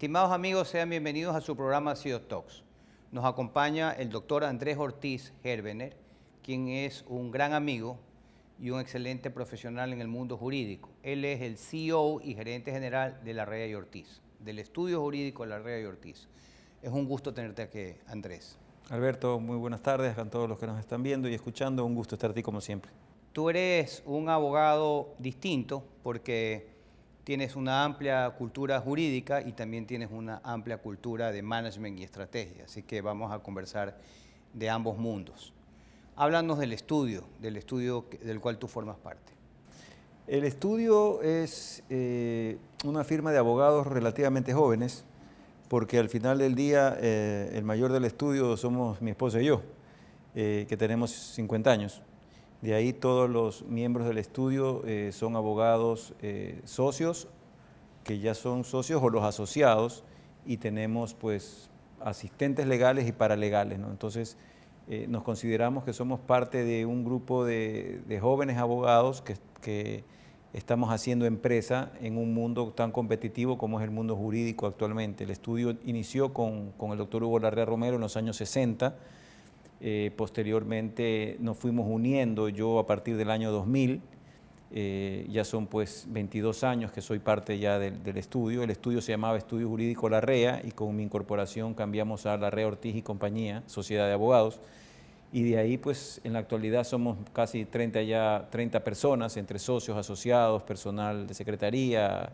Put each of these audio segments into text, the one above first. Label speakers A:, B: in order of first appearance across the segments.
A: Estimados amigos, sean bienvenidos a su programa CEO Talks. Nos acompaña el doctor Andrés Ortiz Gerbener, quien es un gran amigo y un excelente profesional en el mundo jurídico. Él es el CEO y gerente general de la Red y Ortiz, del estudio jurídico de la Red y Ortiz. Es un gusto tenerte aquí, Andrés.
B: Alberto, muy buenas tardes a todos los que nos están viendo y escuchando. Un gusto estar aquí como siempre.
A: Tú eres un abogado distinto porque tienes una amplia cultura jurídica y también tienes una amplia cultura de management y estrategia. Así que vamos a conversar de ambos mundos. Háblanos del estudio, del estudio del cual tú formas parte.
B: El estudio es eh, una firma de abogados relativamente jóvenes, porque al final del día eh, el mayor del estudio somos mi esposa y yo, eh, que tenemos 50 años. De ahí todos los miembros del estudio eh, son abogados eh, socios, que ya son socios o los asociados, y tenemos pues asistentes legales y paralegales. Entonces eh, nos consideramos que somos parte de un grupo de, jóvenes abogados que, estamos haciendo empresa en un mundo tan competitivo como es el mundo jurídico actualmente. El estudio inició con, con el doctor Hugo Larrea Romero en los años 60 eh, posteriormente nos fuimos uniendo, yo a partir del año 2000, eh, ya son pues 22 años que soy parte ya del, estudio. El estudio se llamaba Estudio Jurídico La Rea y con mi incorporación cambiamos a La Rea Ortiz y Compañía, Sociedad de Abogados. Y de ahí pues en la actualidad somos casi 30 ya 30 personas entre socios, asociados, personal de secretaría,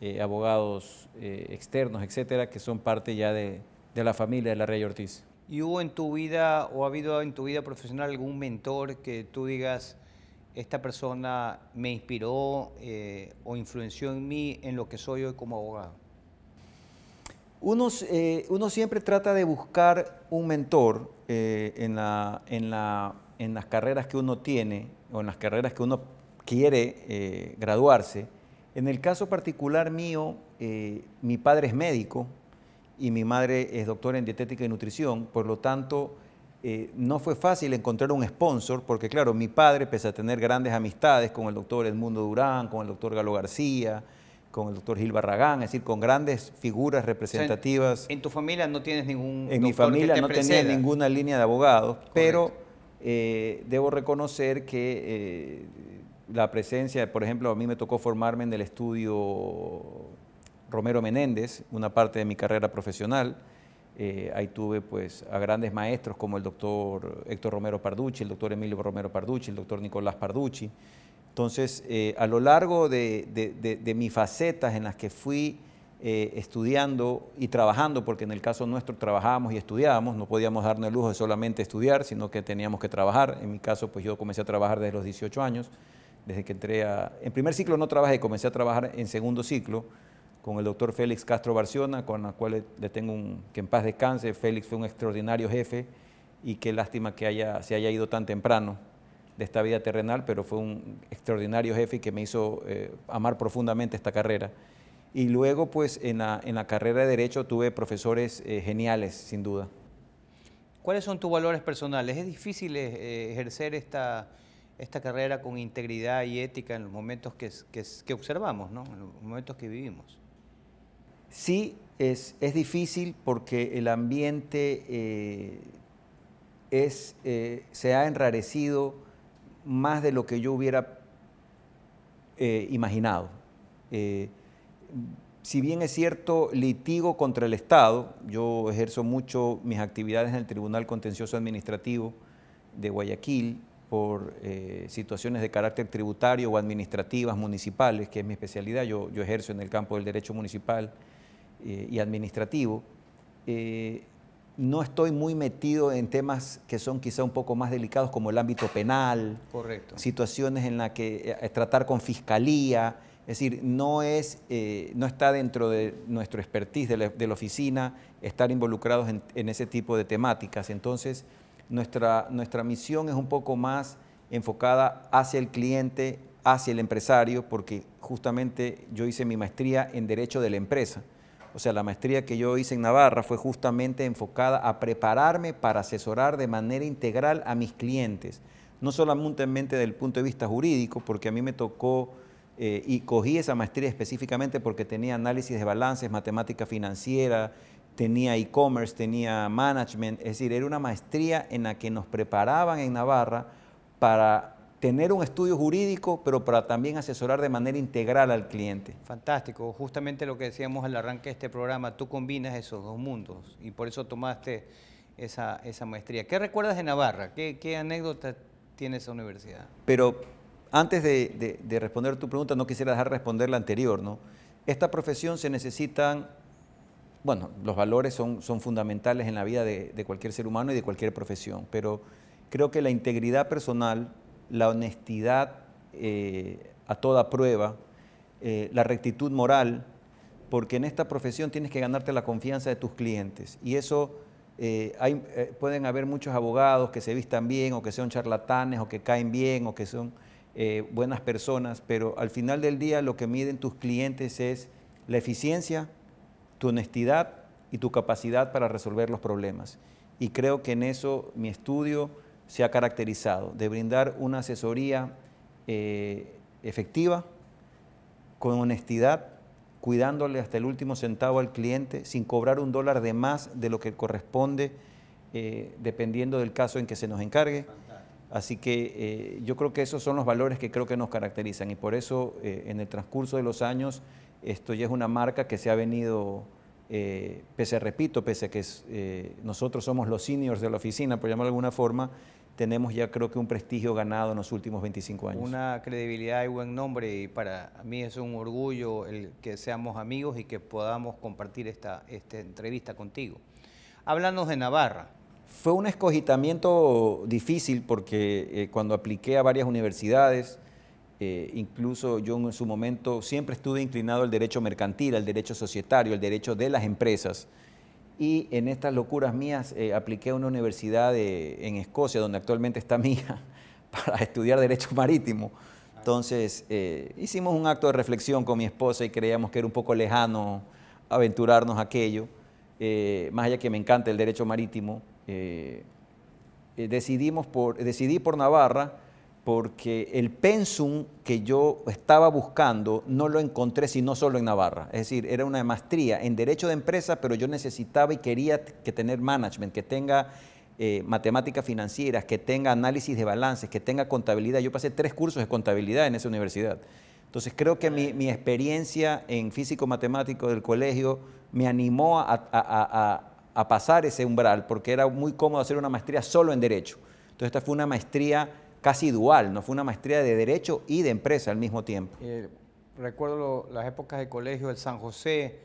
B: eh, abogados externos, etcétera, que son parte ya de, la familia de la Rea Ortiz.
A: ¿Y hubo en tu vida o ha habido en tu vida profesional algún mentor que tú digas, esta persona me inspiró eh, o influenció en mí en lo que soy hoy como abogado?
B: Uno, eh, siempre trata de buscar un mentor eh, en, en, las carreras que uno tiene o en las carreras que uno quiere graduarse. En el caso particular mío, mi padre es médico, y mi madre es doctora en dietética y nutrición, por lo tanto, eh, no fue fácil encontrar un sponsor, porque claro, mi padre, pese a tener grandes amistades con el doctor Edmundo Durán, con el doctor Galo García, con el doctor Gil Barragán, es decir, con grandes figuras representativas.
A: en, tu familia no tienes ningún... En mi familia no
B: ninguna línea de abogados, pero eh, debo reconocer que eh, la presencia, por ejemplo, a mí me tocó formarme en el estudio Romero Menéndez una parte de mi carrera profesional. Eh, ahí tuve pues, a grandes maestros como el doctor Héctor Romero Parducci, el doctor Emilio Romero Parducci, el doctor Nicolás Parducci. Entonces, eh, a lo largo de, mis facetas en las que fui eh, estudiando y trabajando, porque en el caso nuestro trabajábamos y estudiábamos, no podíamos darnos el lujo de solamente estudiar, sino que teníamos que trabajar. En mi caso, pues yo comencé a trabajar desde los 18 años, desde que entré a... En primer ciclo no trabajé, comencé a trabajar en segundo ciclo con el doctor Félix Castro Barciona, con la cual le tengo que en paz descanse. Félix fue un extraordinario jefe y qué lástima que haya, se haya ido tan temprano de esta vida terrenal, pero fue un extraordinario jefe que me hizo eh, amar profundamente esta carrera. Y luego, pues, en la, en la carrera de Derecho tuve profesores eh, geniales, sin duda.
A: ¿Cuáles son tus valores personales? ¿Es difícil eh, ejercer esta, esta carrera con integridad y ética en los momentos que, que, que observamos, ¿no? en los momentos que vivimos?
B: Sí, es, difícil porque el ambiente eh, eh, se ha enrarecido más de lo que yo hubiera eh, imaginado. si bien es cierto, litigo contra el Estado, yo ejerzo mucho mis actividades en el Tribunal Contencioso Administrativo de Guayaquil, por situaciones de carácter tributario o administrativas municipales, que es mi especialidad. yo, ejerzo en el campo del derecho municipal eh, y administrativo. Eh, no estoy muy metido en temas que son quizá un poco más delicados como el ámbito penal, Correcto. situaciones en las que eh, tratar con fiscalía, es decir, no, es, no está dentro de nuestro expertise de la, oficina estar involucrados en, ese tipo de temáticas. Entonces, nuestra, nuestra misión es un poco más enfocada hacia el cliente, hacia el empresario, porque justamente yo hice mi maestría en Derecho de la Empresa. O sea, la maestría que yo hice en Navarra fue justamente enfocada a prepararme para asesorar de manera integral a mis clientes, no solamente desde el punto de vista jurídico, porque a mí me tocó eh, y cogí esa maestría específicamente porque tenía análisis de balances, matemática financiera, tenía e-commerce, tenía management, es decir, era una maestría en la que nos preparaban en Navarra para tener un estudio jurídico, pero para también asesorar de manera integral al cliente.
A: Fantástico, justamente lo que decíamos al arranque de este programa, tú combinas esos dos mundos y por eso tomaste esa, maestría. ¿Qué recuerdas de Navarra? ¿Qué, qué anécdota tiene esa universidad?
B: Pero antes de, responder tu pregunta, no quisiera dejar responder la anterior, ¿no? Esta profesión se necesitan, bueno, los valores son, son fundamentales en la vida de, de cualquier ser humano y de cualquier profesión, pero creo que la integridad personal la honestidad eh, a toda prueba, eh, la rectitud moral, porque en esta profesión tienes que ganarte la confianza de tus clientes. Y eso eh, pueden haber muchos abogados que se vistan bien o que sean charlatanes o que caen bien o que son buenas personas, pero al final del día lo que miden tus clientes es la eficiencia, tu honestidad y tu capacidad para resolver los problemas. Y creo que en eso mi estudio se ha caracterizado de brindar una asesoría eh, efectiva, con honestidad, cuidándole hasta el último centavo al cliente, sin cobrar un dólar de más de lo que corresponde, eh, dependiendo del caso en que se nos encargue. Así que eh, yo creo que esos son los valores que creo que nos caracterizan y por eso en el transcurso de los años esto ya es una marca que se ha venido eh, pese, repito, pese a que eh, nosotros somos los seniors de la oficina, por llamarlo de alguna forma, tenemos ya creo que un prestigio ganado en los últimos 25 años.
A: Una credibilidad y buen nombre y para mí es un orgullo el que seamos amigos y que podamos compartir esta, entrevista contigo. Háblanos de Navarra.
B: Fue un escogitamiento difícil porque eh, cuando apliqué a varias universidades, eh, incluso yo en su momento siempre estuve inclinado al derecho mercantil, al derecho societario, al derecho de las empresas. Y en estas locuras mías eh, apliqué a una universidad en Escocia, donde actualmente está mía, para estudiar derecho marítimo. Entonces eh, hicimos un acto de reflexión con mi esposa y creíamos que era un poco lejano aventurarnos aquello, más allá que me encanta el derecho marítimo. decidimos por, decidí por Navarra porque el pensum que yo estaba buscando no lo encontré sino solo en Navarra. Es decir, era una maestría en derecho de empresa, pero yo necesitaba y quería que tener management, que tenga eh, matemáticas financieras, que tenga análisis de balances, que tenga contabilidad. Yo pasé tres cursos de contabilidad en esa universidad. Entonces creo que mi, experiencia en físico-matemático del colegio me animó a, a pasar ese umbral, porque era muy cómodo hacer una maestría solo en derecho. Entonces esta fue una maestría casi dual, no fue una maestría de Derecho y de Empresa al mismo tiempo.
A: Eh, recuerdo las épocas de colegio, el San José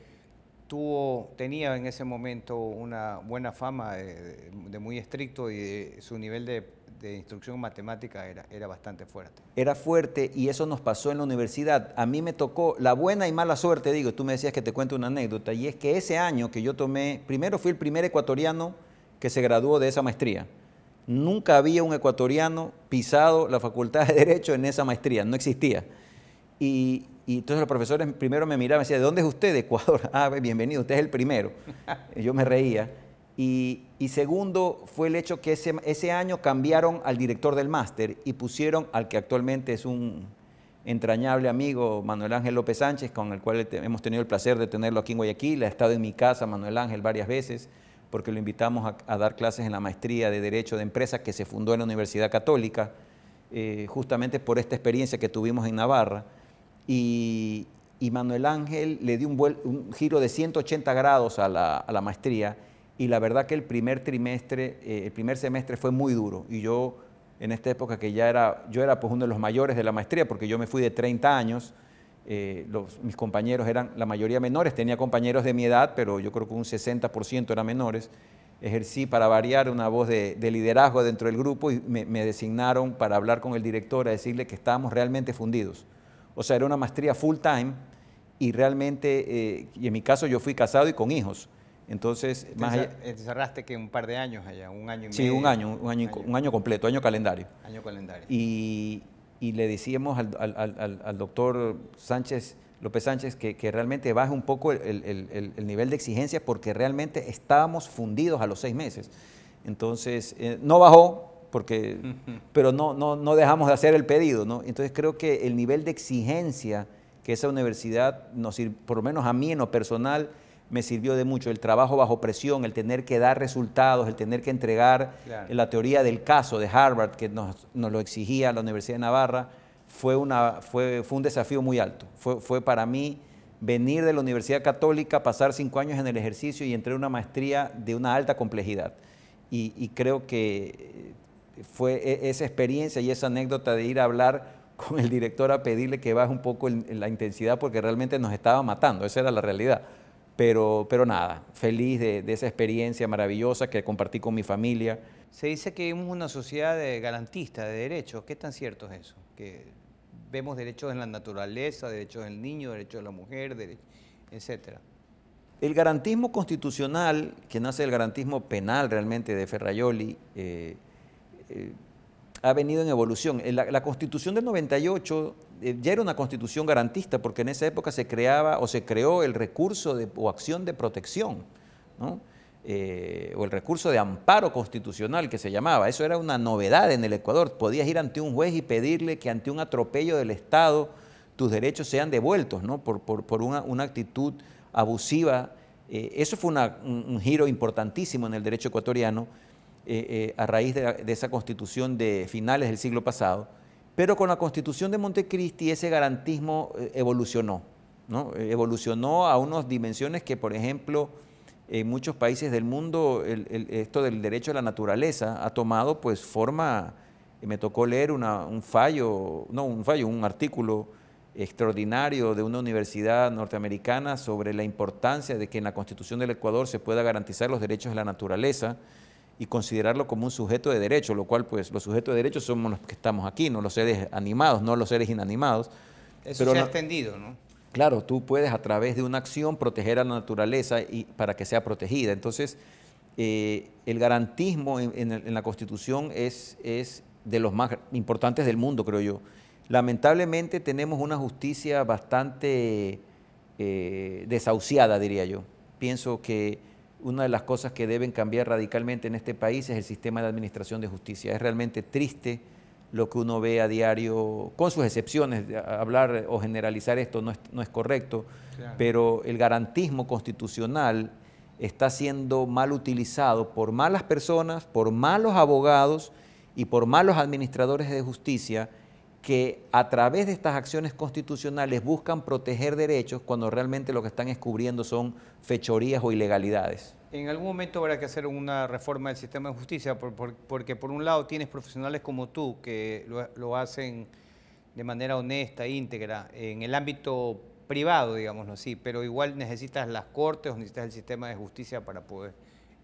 A: tuvo, tenía en ese momento una buena fama de, muy estricto y su nivel de, instrucción matemática era, era bastante fuerte.
B: Era fuerte y eso nos pasó en la universidad. A mí me tocó la buena y mala suerte, digo, tú me decías que te cuento una anécdota, y es que ese año que yo tomé, primero fui el primer ecuatoriano que se graduó de esa maestría nunca había un ecuatoriano pisado la facultad de Derecho en esa maestría, no existía. Y, entonces los profesores primero me miraban y decían, ¿de dónde es usted? De Ecuador. Ah, bienvenido, usted es el primero. Yo me reía. Y, segundo fue el hecho que ese, ese año cambiaron al director del máster y pusieron al que actualmente es un entrañable amigo, Manuel Ángel López Sánchez, con el cual hemos tenido el placer de tenerlo aquí en Guayaquil. Ha estado en mi casa, Manuel Ángel, varias veces porque lo invitamos a, dar clases en la maestría de Derecho de Empresas que se fundó en la Universidad Católica, eh, justamente por esta experiencia que tuvimos en Navarra. Y, Manuel Ángel le dio un, giro de 180 grados a la, maestría y la verdad que el primer trimestre, eh, el primer semestre fue muy duro y yo en esta época que ya era, yo era pues, uno de los mayores de la maestría porque yo me fui de 30 años, eh, mis compañeros eran la mayoría menores, tenía compañeros de mi edad, pero yo creo que un 60% eran menores. Ejercí para variar una voz de, liderazgo dentro del grupo y me, designaron para hablar con el director a decirle que estábamos realmente fundidos. O sea, era una maestría full time y realmente, eh, y en mi caso yo fui casado y con hijos. Entonces, más allá, eh,
A: cerraste que un par de años allá, un año y medio. Sí, un año,
B: un año. un año completo, año calendario. Año calendario. Y, y le decíamos al, doctor Sánchez, López Sánchez, que, realmente baje un poco el, nivel de exigencia porque realmente estábamos fundidos a los seis meses. Entonces, eh, no bajó, porque, pero no, no, dejamos de hacer el pedido. ¿no? Entonces, creo que el nivel de exigencia que esa universidad, nos, por lo menos a mí en lo personal, me sirvió de mucho. El trabajo bajo presión, el tener que dar resultados, el tener que entregar la teoría del caso de Harvard, que nos, lo exigía la Universidad de Navarra, fue, una, fue, un desafío muy alto. Fue, para mí venir de la Universidad Católica, pasar cinco años en el ejercicio y entrar en una maestría de una alta complejidad. Y, creo que eh, fue e, esa experiencia y esa anécdota de ir a hablar con el director a pedirle que baje un poco la intensidad porque realmente nos estaba matando, esa era la realidad. Pero, pero nada, feliz de, esa experiencia maravillosa que compartí con mi familia.
A: Se dice que vivimos una sociedad de garantista de derechos. ¿Qué tan cierto es eso? Que vemos derechos en la naturaleza, derechos del niño, derechos de la mujer, etcétera.
B: El garantismo constitucional, que nace del garantismo penal realmente de Ferraioli, eh, eh, ha venido en evolución. Eh, la, la, Constitución del 98 eh, ya era una constitución garantista, porque en esa época se creaba o se creó el recurso o acción de protección, eh, o el recurso de amparo constitucional que se llamaba. Eso era una novedad en el Ecuador. Podías ir ante un juez y pedirle que ante un atropello del Estado tus derechos sean devueltos por, una, actitud abusiva. Eh, eso fue un, giro importantísimo en el derecho ecuatoriano a raíz de esa constitución de finales del siglo pasado pero con la constitución de Montecristi ese garantismo eh, evolucionó, ¿no? Eh, evolucionó a unas dimensiones que, por ejemplo, en muchos países del mundo esto del derecho a la naturaleza ha tomado pues forma, me tocó leer un fallo, no un fallo, un artículo extraordinario de una universidad norteamericana sobre la importancia de que en la constitución del Ecuador se pueda garantizar los derechos de la naturaleza, y considerarlo como un sujeto de derecho, lo cual pues los sujetos de derecho somos los que estamos aquí, no los seres animados, no los seres inanimados. Eso se ha
A: extendido, ¿no?
B: Claro, tú puedes a través de una acción proteger a la naturaleza y, para que sea protegida. Entonces, eh, el garantismo en, la Constitución es, es, de los más importantes del mundo, creo yo. Lamentablemente tenemos una justicia bastante eh, desahuciada, diría yo. Pienso que una de las cosas que deben cambiar radicalmente en este país es el sistema de administración de justicia. Es realmente triste lo que uno ve a diario, con sus excepciones, hablar o generalizar esto no es, correcto, pero el garantismo constitucional está siendo mal utilizado por malas personas, por malos abogados y por malos administradores de justicia que a través de estas acciones constitucionales buscan proteger derechos cuando realmente lo que están descubriendo son fechorías o ilegalidades.
A: En algún momento habrá que hacer una reforma del sistema de justicia, porque por un lado tienes profesionales como tú que lo, hacen de manera honesta, íntegra, en el ámbito privado, digámoslo así, pero igual necesitas las cortes o necesitas el sistema de justicia para poder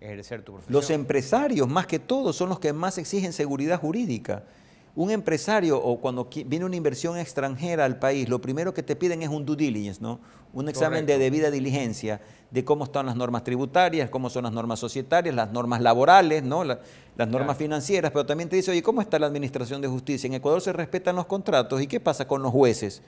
A: ejercer
B: tu profesión. Los empresarios, más que todo, son los que más exigen seguridad jurídica un empresario o cuando viene una inversión extranjera al país, lo primero que te piden es un due diligence, ¿no? Un examen de debida diligencia de cómo están las normas tributarias, cómo son las normas societarias, las normas laborales, ¿no? las normas financieras, pero también te dice, oye, ¿cómo está la administración de justicia? En Ecuador se respetan los contratos y qué pasa con los jueces.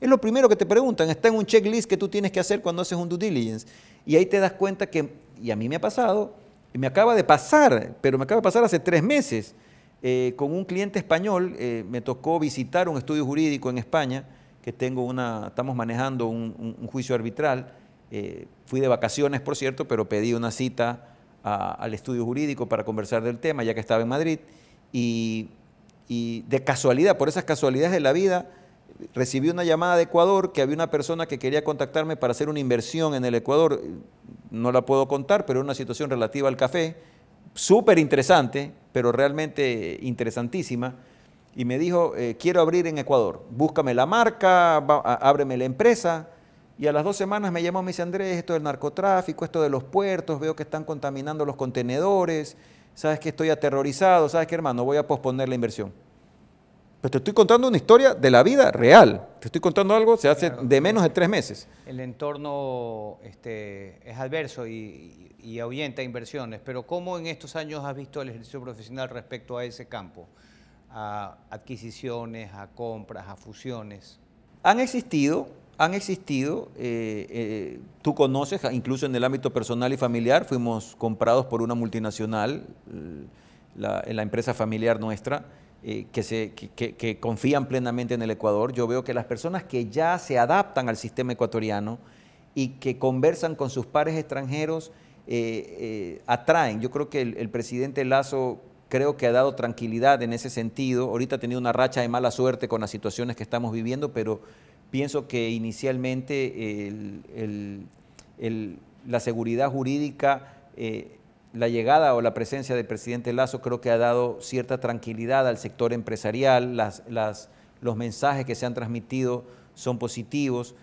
B: Es lo primero que te preguntan, está en un checklist que tú tienes que hacer cuando haces un due diligence. Y ahí te das cuenta que, y a mí me ha pasado, y me acaba de pasar, pero me acaba de pasar hace tres meses, eh, con un cliente español eh, me tocó visitar un estudio jurídico en España, que tengo una, estamos manejando un, juicio arbitral. Eh, fui de vacaciones, por cierto, pero pedí una cita al estudio jurídico para conversar del tema, ya que estaba en Madrid. Y, y de casualidad, por esas casualidades de la vida, recibí una llamada de Ecuador que había una persona que quería contactarme para hacer una inversión en el Ecuador. No la puedo contar, pero era una situación relativa al café súper interesante, pero realmente interesantísima, y me dijo, eh, quiero abrir en Ecuador, búscame la marca, ábreme la empresa, y a las dos semanas me llamó y me dice, Andrés, esto del narcotráfico, esto de los puertos, veo que están contaminando los contenedores, sabes que estoy aterrorizado, sabes que hermano, voy a posponer la inversión. Pero te estoy contando una historia de la vida real. Te estoy contando algo, se hace de menos de tres meses.
A: El entorno este, es adverso y, y, ahuyenta inversiones, pero ¿cómo en estos años has visto el ejercicio profesional respecto a ese campo? A adquisiciones, a compras, a fusiones.
B: Han existido, han existido, eh, eh, tú conoces, incluso en el ámbito personal y familiar, fuimos comprados por una multinacional, eh, la, la empresa familiar nuestra eh, que, se, confían plenamente en el Ecuador, yo veo que las personas que ya se adaptan al sistema ecuatoriano y que conversan con sus pares extranjeros, eh, eh, atraen. Yo creo que el, presidente Lazo creo que ha dado tranquilidad en ese sentido. Ahorita ha tenido una racha de mala suerte con las situaciones que estamos viviendo, pero pienso que inicialmente la seguridad jurídica la llegada o la presencia del presidente Lazo creo que ha dado cierta tranquilidad al sector empresarial, las, las, los mensajes que se han transmitido son positivos,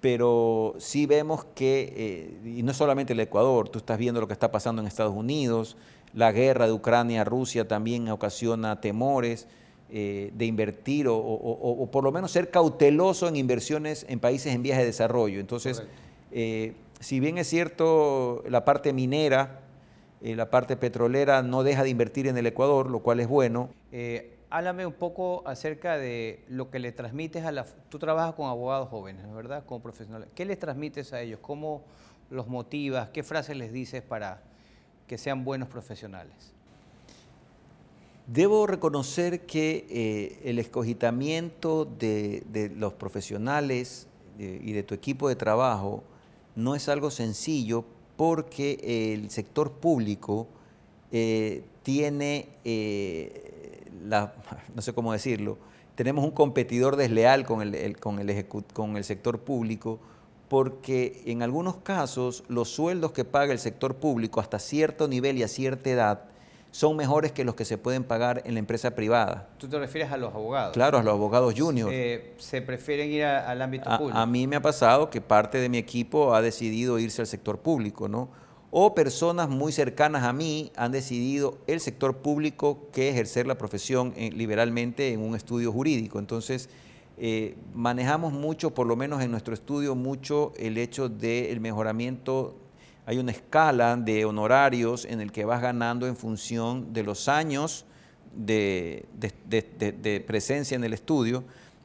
B: pero sí vemos que, eh, y no solamente el Ecuador, tú estás viendo lo que está pasando en Estados Unidos, la guerra de Ucrania-Rusia también ocasiona temores eh, de invertir o, por lo menos ser cauteloso en inversiones en países en vías de desarrollo. Entonces, eh, si bien es cierto la parte minera, eh, la parte petrolera no deja de invertir en el Ecuador, lo cual es bueno.
A: Eh, háblame un poco acerca de lo que le transmites a la... Tú trabajas con abogados jóvenes, ¿verdad? Como profesionales. ¿Qué les transmites a ellos? ¿Cómo los motivas? ¿Qué frases les dices para que sean buenos profesionales?
B: Debo reconocer que eh, el escogitamiento de, los profesionales y de tu equipo de trabajo no es algo sencillo porque el sector público eh, tiene, eh, no sé cómo decirlo, tenemos un competidor desleal con con el sector público porque en algunos casos los sueldos que paga el sector público hasta cierto nivel y a cierta edad son mejores que los que se pueden pagar en la empresa privada.
A: ¿Tú te refieres a los abogados? Claro, a
B: los abogados juniors.
A: Eh, ¿Se prefieren ir al ámbito público? A
B: mí me ha pasado que parte de mi equipo ha decidido irse al sector público, ¿no? O personas muy cercanas a mí han decidido el sector público que ejercer la profesión eh, liberalmente en un estudio jurídico. Entonces, eh, manejamos mucho, por lo menos en nuestro estudio, mucho el hecho del mejoramiento hay una escala de honorarios en el que vas ganando en función de los años de, presencia en el estudio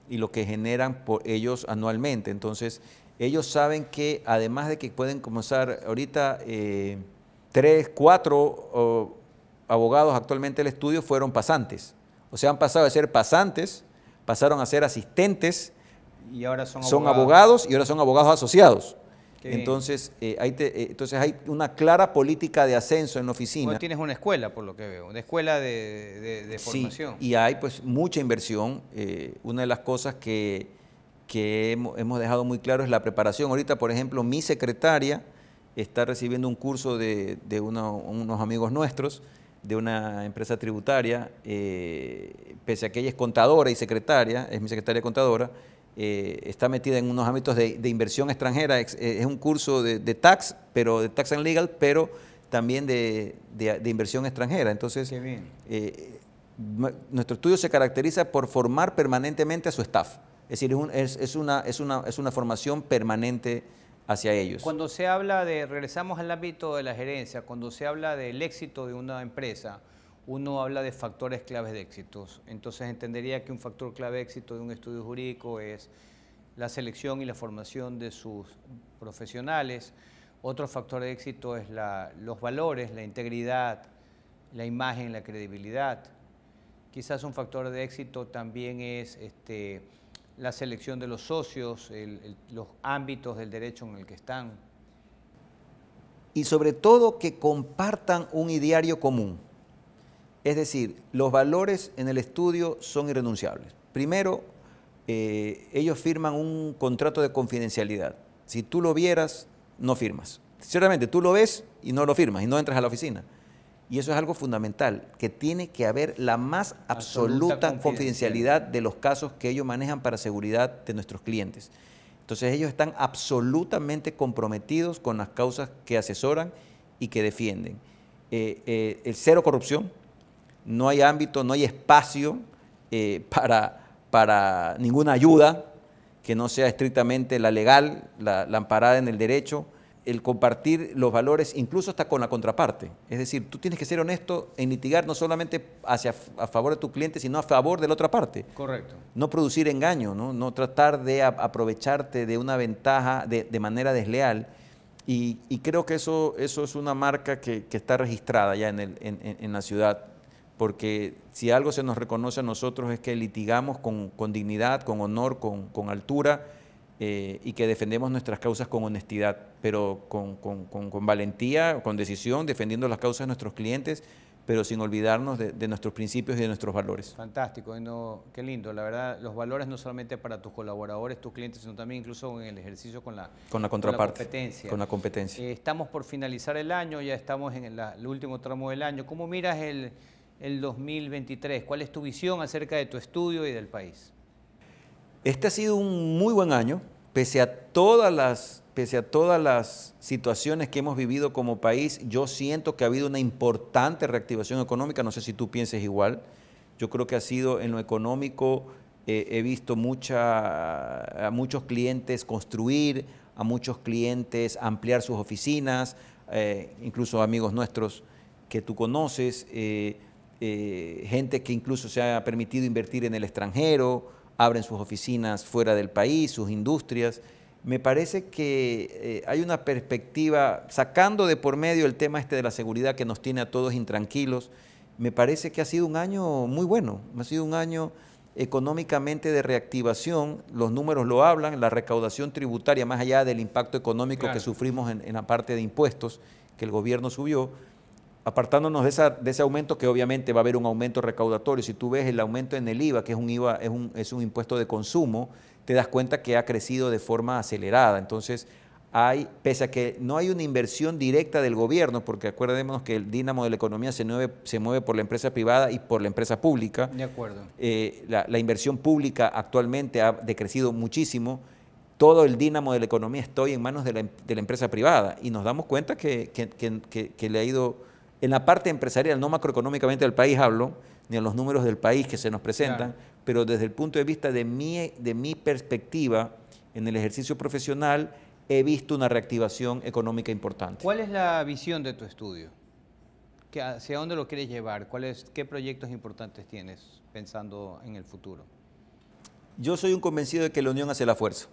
B: y lo que generan por ellos anualmente. Entonces, ellos saben que además de que pueden comenzar ahorita eh, tres, cuatro abogados actualmente del estudio fueron pasantes. O sea, han pasado de ser pasantes, pasaron a ser asistentes,
A: y ahora son abogados
B: y ahora son abogados asociados. Entonces, hay eh, eh, entonces hay una clara política de ascenso en la oficina. tienes
A: una escuela, por lo que veo, una escuela de, formación.
B: Sí, y hay pues mucha inversión. Eh, una de las cosas que, hemos, dejado muy claro es la preparación. Ahorita, por ejemplo, mi secretaria está recibiendo un curso de, unos amigos nuestros de una empresa tributaria, pese a que ella es contadora y secretaria, es mi secretaria contadora, eh, está metida en unos ámbitos de, inversión extranjera. Eh, es, un curso de, tax, pero de tax and legal, pero también de, de inversión extranjera. Entonces, eh, nuestro estudio se caracteriza por formar permanentemente a su staff. Es decir, una, es, una, es una formación permanente hacia ellos. Cuando
A: se habla de, regresamos al ámbito de la gerencia, cuando se habla del éxito de una empresa, uno habla de factores claves de éxitos. Entonces entendería que un factor clave de éxito de un estudio jurídico es la selección y la formación de sus profesionales. Otro factor de éxito es los valores, la integridad, la imagen, la credibilidad. Quizás un factor de éxito también es este, la selección de los socios, los ámbitos del derecho en el que están.
B: Y sobre todo que compartan un ideario común es decir, los valores en el estudio son irrenunciables. Primero, eh, ellos firman un contrato de confidencialidad. Si tú lo vieras, no firmas. Ciertamente, tú lo ves y no lo firmas y no entras a la oficina. Y eso es algo fundamental, que tiene que haber la más absoluta, confidencialidad de los casos que ellos manejan para seguridad de nuestros clientes. Entonces ellos están absolutamente comprometidos con las causas que asesoran y que defienden. Eh, eh, el cero corrupción, no hay ámbito, no hay espacio eh, para, para, ninguna ayuda que no sea estrictamente la legal, la, amparada en el derecho, el compartir los valores incluso hasta con la contraparte. Es decir, tú tienes que ser honesto en litigar no solamente hacia, a favor de tu cliente, sino a favor de la otra parte. Correcto. No producir engaño, no, tratar de aprovecharte de una ventaja de, manera desleal. Y, creo que eso, eso es una marca que, está registrada ya en, en, en la ciudad porque si algo se nos reconoce a nosotros es que litigamos con, dignidad, con honor, con, altura eh, y que defendemos nuestras causas con honestidad, pero con, valentía, con decisión, defendiendo las causas de nuestros clientes, pero sin olvidarnos de, nuestros principios y de nuestros valores.
A: Fantástico, qué lindo. La verdad, los valores no solamente para tus colaboradores, tus clientes, sino también incluso en el ejercicio con la, con la contraparte, con la competencia. Eh, estamos por finalizar el año, ya estamos en el último tramo del año. ¿Cómo miras el el 2023? ¿Cuál es tu visión acerca de tu estudio y del país?
B: Este ha sido un muy buen año, pese a todas las, pese a todas las situaciones que hemos vivido como país, yo siento que ha habido una importante reactivación económica, no sé si tú pienses igual, yo creo que ha sido en lo económico, eh, he visto mucha, a muchos clientes construir, a muchos clientes ampliar sus oficinas, eh, incluso amigos nuestros que tú conoces. Eh, eh, gente que incluso se ha permitido invertir en el extranjero, abren sus oficinas fuera del país, sus industrias. Me parece que eh, hay una perspectiva, sacando de por medio el tema este de la seguridad que nos tiene a todos intranquilos, me parece que ha sido un año muy bueno, ha sido un año económicamente de reactivación, los números lo hablan, la recaudación tributaria, más allá del impacto económico que sufrimos en la parte de impuestos que el gobierno subió, apartándonos de, esa, de, ese aumento, que obviamente va a haber un aumento recaudatorio, si tú ves el aumento en el IVA, que es un IVA, es un, es un impuesto de consumo, te das cuenta que ha crecido de forma acelerada. Entonces, hay, pese a que no hay una inversión directa del gobierno, porque acuérdémonos que el dínamo de la economía se mueve, se mueve por la empresa privada y por la empresa pública. De acuerdo. Eh, la, inversión pública actualmente ha decrecido muchísimo todo el dínamo de la economía estoy en manos de la, de la empresa privada y nos damos cuenta que, que, le ha ido en la parte empresarial, no macroeconómicamente del país hablo, ni en los números del país que se nos presentan, pero desde el punto de vista de mi, de mi perspectiva en el ejercicio profesional, he visto una reactivación económica importante.
A: ¿Cuál es la visión de tu estudio? ¿Hacia dónde lo quieres llevar? ¿Qué proyectos importantes tienes pensando en el futuro?
B: Yo soy un convencido de que la unión hace la fuerza.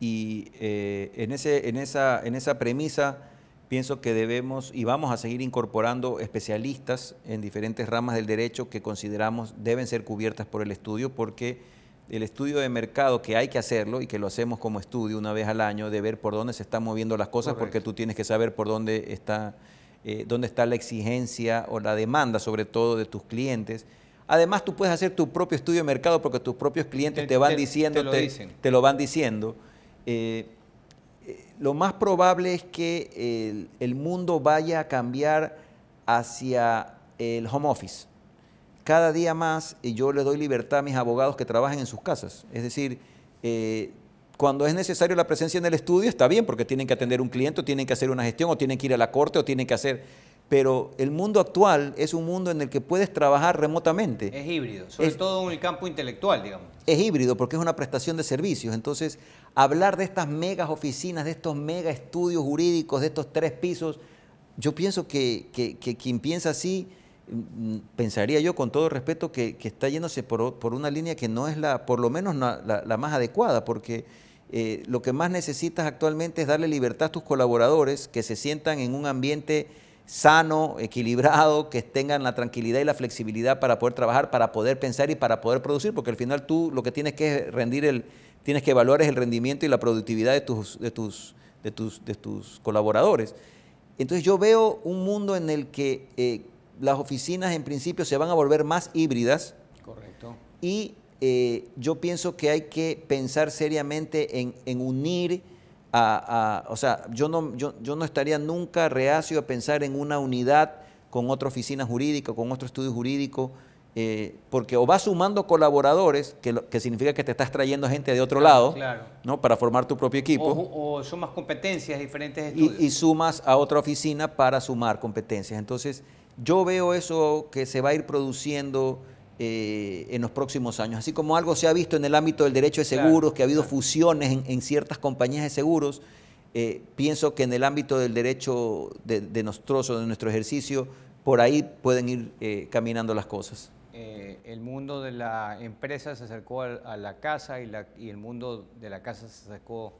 B: Y eh, en, ese, en, esa, en esa premisa pienso que debemos y vamos a seguir incorporando especialistas en diferentes ramas del derecho que consideramos deben ser cubiertas por el estudio porque el estudio de mercado que hay que hacerlo y que lo hacemos como estudio una vez al año de ver por dónde se están moviendo las cosas porque tú tienes que saber por dónde está eh, dónde está la exigencia o la demanda sobre todo de tus clientes Además, tú puedes hacer tu propio estudio de mercado porque tus propios clientes te, van diciendo, te lo, van diciendo. Eh, lo más probable es que el, mundo vaya a cambiar hacia el home office. Cada día más eh, yo le doy libertad a mis abogados que trabajen en sus casas. Es decir, eh, cuando es necesario la presencia en el estudio, está bien, porque tienen que atender un cliente, o tienen que hacer una gestión, o tienen que ir a la corte, o tienen que hacer pero el mundo actual es un mundo en el que puedes trabajar remotamente.
A: Es híbrido, sobre todo en el campo intelectual, digamos.
B: Es híbrido porque es una prestación de servicios. Entonces, hablar de estas megas oficinas, de estos mega estudios jurídicos, de estos tres pisos, yo pienso que, quien piensa así, mm, pensaría yo con todo respeto que, está yéndose por, una línea que no es la, por lo menos la, más adecuada, porque eh, lo que más necesitas actualmente es darle libertad a tus colaboradores, que se sientan en un ambiente sano, equilibrado, que tengan la tranquilidad y la flexibilidad para poder trabajar, para poder pensar y para poder producir, porque al final tú lo que tienes que rendir el, tienes que evaluar es el rendimiento y la productividad de tus, tus, de tus, de tus colaboradores. Entonces yo veo un mundo en el que eh, las oficinas en principio se van a volver más híbridas. Correcto. Y eh, yo pienso que hay que pensar seriamente en, en unir o sea, yo no, yo, yo no estaría nunca reacio a pensar en una unidad con otra oficina jurídica, con otro estudio jurídico, eh, porque o vas sumando colaboradores, que, que significa que te estás trayendo gente de otro lado, ¿no? Para formar tu propio equipo.
A: O, sumas competencias, diferentes estudios.
B: y, sumas a otra oficina para sumar competencias. Entonces, yo veo eso que se va a ir produciendo eh, en los próximos años. Así como algo se ha visto en el ámbito del derecho de seguros, que ha habido fusiones en, ciertas compañías de seguros, eh, pienso que en el ámbito del derecho de, de de nuestro ejercicio, por ahí pueden ir eh, caminando las cosas.
A: el mundo de la empresa se acercó a, la casa y, el mundo de la casa se acercó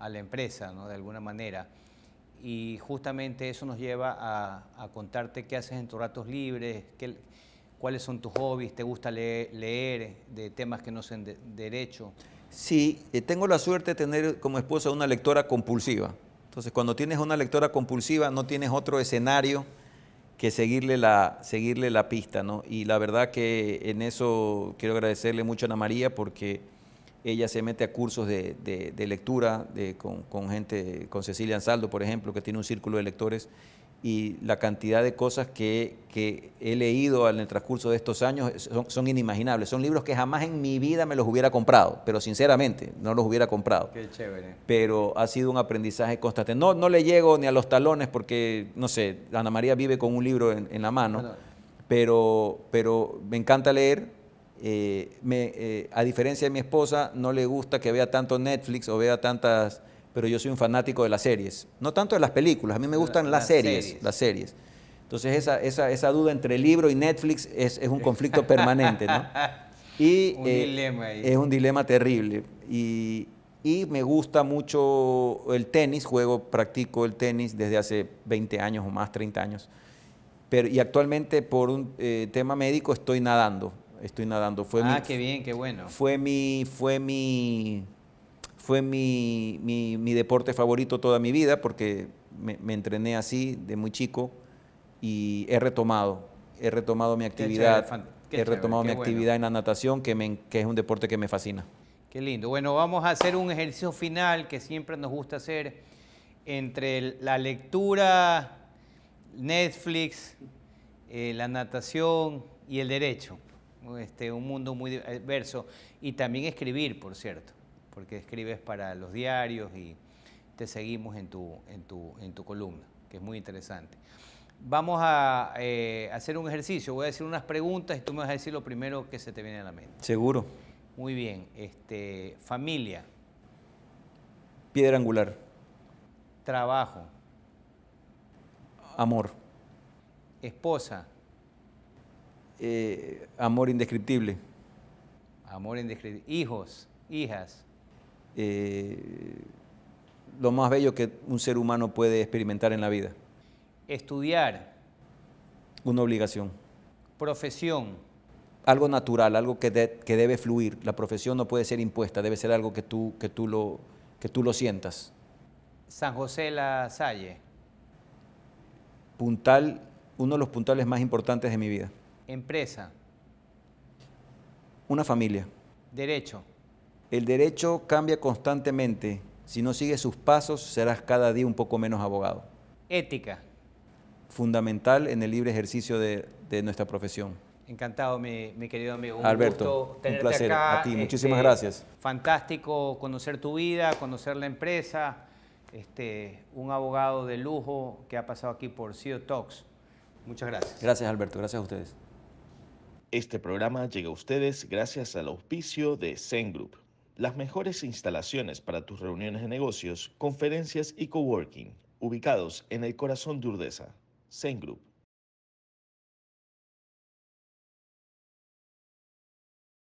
A: a la empresa, ¿no? de alguna manera. Y justamente eso nos lleva a, a contarte qué haces en tus ratos libres, qué, cuáles son tus hobbies, te gusta leer, eh, de temas que no sean de derecho.
B: Sí, eh, tengo la suerte de tener como esposa una lectora compulsiva. Entonces, cuando tienes una lectora compulsiva, no tienes otro escenario que seguirle la, seguirle la pista, ¿no? Y la verdad que en eso quiero agradecerle mucho a Ana María porque ella se mete a cursos de, de, lectura de, con, con, gente, con Cecilia Ansaldo, por ejemplo, que tiene un círculo de lectores, y la cantidad de cosas que, he leído en el transcurso de estos años son, inimaginables. Son libros que jamás en mi vida me los hubiera comprado, pero sinceramente no los hubiera comprado.
A: Qué chévere.
B: Pero ha sido un aprendizaje constante. No, no le llego ni a los talones porque, no sé, Ana María vive con un libro en, la mano, pero, pero me encanta leer. Eh, me, eh, a diferencia de mi esposa, no le gusta que vea tanto Netflix o vea tantas pero yo soy un fanático de las series. No tanto de las películas, a mí me gustan las, series, las series. Entonces esa, esa, esa, duda entre el libro y Netflix es, es un conflicto permanente, ¿no? Y, un eh, dilema ahí. Es un dilema terrible. Y, y, me gusta mucho el tenis, juego, practico el tenis desde hace 20 años o más, 30 años. Pero, y actualmente por un eh, tema médico estoy nadando, estoy nadando. Fue ah, qué bien, qué bueno. Fue mi, fue mi, fue mi, deporte favorito toda mi vida porque me, entrené así de muy chico y he retomado, he retomado mi actividad, he mi actividad en la natación que, es un deporte que me fascina.
A: Qué lindo. Bueno, vamos a hacer un ejercicio final que siempre nos gusta hacer entre la lectura, Netflix, eh, la natación y el derecho. Este, un mundo muy diverso. Y también escribir, por cierto porque escribes para los diarios y te seguimos en tu, en tu, en tu columna, que es muy interesante. Vamos a eh, hacer un ejercicio, voy a decir unas preguntas y tú me vas a decir lo primero que se te viene a la mente. Seguro. Muy bien, este, familia.
B: Piedra angular.
A: Trabajo. Amor. Esposa.
B: Eh, amor indescriptible. Amor
A: indescriptible. Hijos, hijas.
B: Eh, lo más bello que un ser humano puede experimentar en la vida.
A: Estudiar.
B: Una obligación.
A: Profesión.
B: Algo natural, algo que, debe fluir. La profesión no puede ser impuesta, debe ser algo que tú, que tú, lo, que tú lo sientas.
A: San José La Salle.
B: Puntal, uno de los puntales más importantes de mi vida.
A: Empresa. Una familia. Derecho.
B: El derecho cambia constantemente. Si no sigues sus pasos, serás cada día un poco menos abogado. Ética. Fundamental en el libre ejercicio de, nuestra profesión.
A: Encantado, mi, querido amigo. Alberto, un placer. A ti, muchísimas este, gracias. Fantástico conocer tu vida, conocer la empresa. Este, un abogado de lujo que ha pasado aquí por CEO Talks. Muchas gracias.
B: Gracias, Alberto. Gracias a ustedes. Este programa llega a ustedes gracias al auspicio de Zen Group las mejores instalaciones para tus reuniones de negocios, conferencias y coworking, ubicados en el corazón de Urdesa. Zen Group.